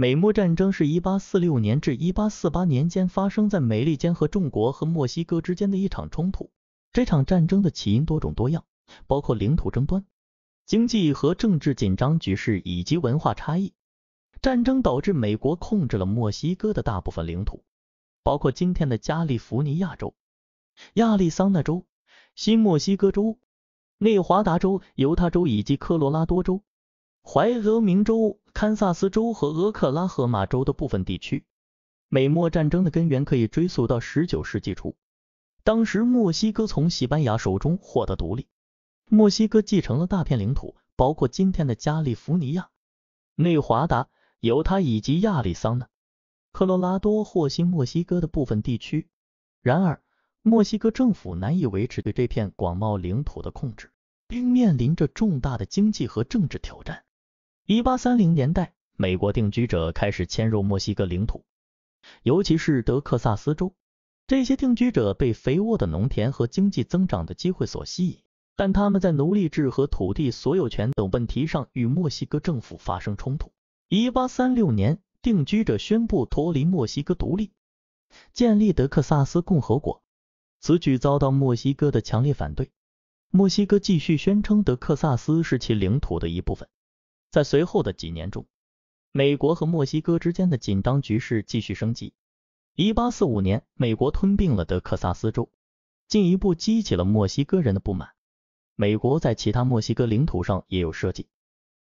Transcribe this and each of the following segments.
美墨战争是一八四六年至一八四八年间发生在美利坚合众国和墨西哥之间的一场冲突。这场战争的起因多种多样，包括领土争端、经济和政治紧张局势以及文化差异。战争导致美国控制了墨西哥的大部分领土，包括今天的加利福尼亚州、亚利桑那州、新墨西哥州、内华达州、犹他州以及科罗拉多州、怀俄明州。堪萨斯州和俄克拉荷马州的部分地区。美墨战争的根源可以追溯到19世纪初，当时墨西哥从西班牙手中获得独立，墨西哥继承了大片领土，包括今天的加利福尼亚、内华达、犹他以及亚利桑那、科罗拉多和新墨西哥的部分地区。然而，墨西哥政府难以维持对这片广袤领土的控制，并面临着重大的经济和政治挑战。一八三零年代，美国定居者开始迁入墨西哥领土，尤其是德克萨斯州。这些定居者被肥沃的农田和经济增长的机会所吸引，但他们在奴隶制和土地所有权等问题上与墨西哥政府发生冲突。一八三六年，定居者宣布脱离墨西哥独立，建立德克萨斯共和国。此举遭到墨西哥的强烈反对，墨西哥继续宣称德克萨斯是其领土的一部分。在随后的几年中，美国和墨西哥之间的紧张局势继续升级。一八四五年，美国吞并了德克萨斯州，进一步激起了墨西哥人的不满。美国在其他墨西哥领土上也有设计，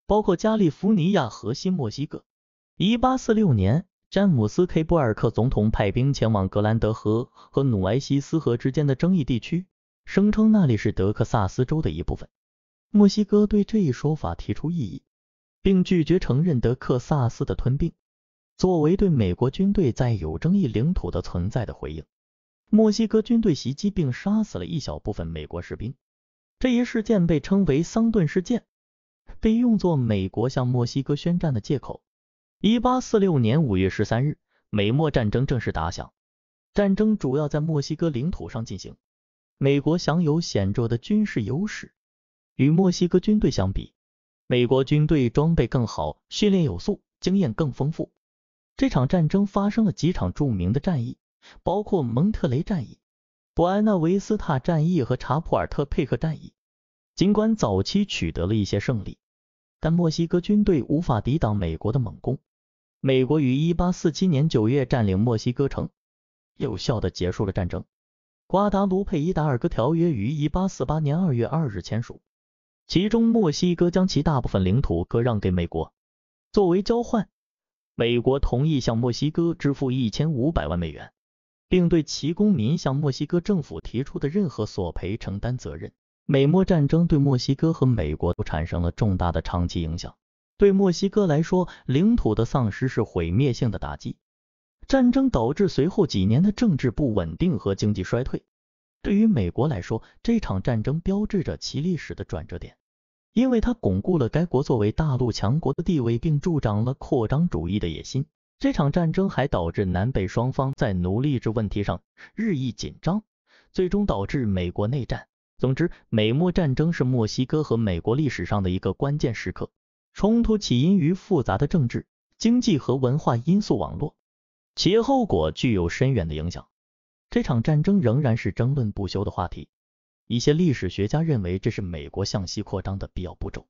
包括加利福尼亚和新墨西哥。一八四六年，詹姆斯 ·K· 波尔克总统派兵前往格兰德河和努埃西斯河之间的争议地区，声称那里是德克萨斯州的一部分。墨西哥对这一说法提出异议。并拒绝承认德克萨斯的吞并，作为对美国军队在有争议领土的存在的回应，墨西哥军队袭击并杀死了一小部分美国士兵。这一事件被称为桑顿事件，被用作美国向墨西哥宣战的借口。1846年5月13日，美墨战争正式打响。战争主要在墨西哥领土上进行，美国享有显著的军事优势，与墨西哥军队相比。美国军队装备更好，训练有素，经验更丰富。这场战争发生了几场著名的战役，包括蒙特雷战役、布埃纳维斯塔战役和查普尔特佩克战役。尽管早期取得了一些胜利，但墨西哥军队无法抵挡美国的猛攻。美国于1847年9月占领墨西哥城，有效的结束了战争。瓜达卢佩伊达尔戈条约于1848年2月2日签署。其中，墨西哥将其大部分领土割让给美国，作为交换，美国同意向墨西哥支付一千五百万美元，并对其公民向墨西哥政府提出的任何索赔承担责任。美墨战争对墨西哥和美国都产生了重大的长期影响。对墨西哥来说，领土的丧失是毁灭性的打击，战争导致随后几年的政治不稳定和经济衰退。对于美国来说，这场战争标志着其历史的转折点，因为它巩固了该国作为大陆强国的地位，并助长了扩张主义的野心。这场战争还导致南北双方在奴隶制问题上日益紧张，最终导致美国内战。总之，美墨战争是墨西哥和美国历史上的一个关键时刻，冲突起因于复杂的政治、经济和文化因素网络，其后果具有深远的影响。这场战争仍然是争论不休的话题。一些历史学家认为，这是美国向西扩张的必要步骤。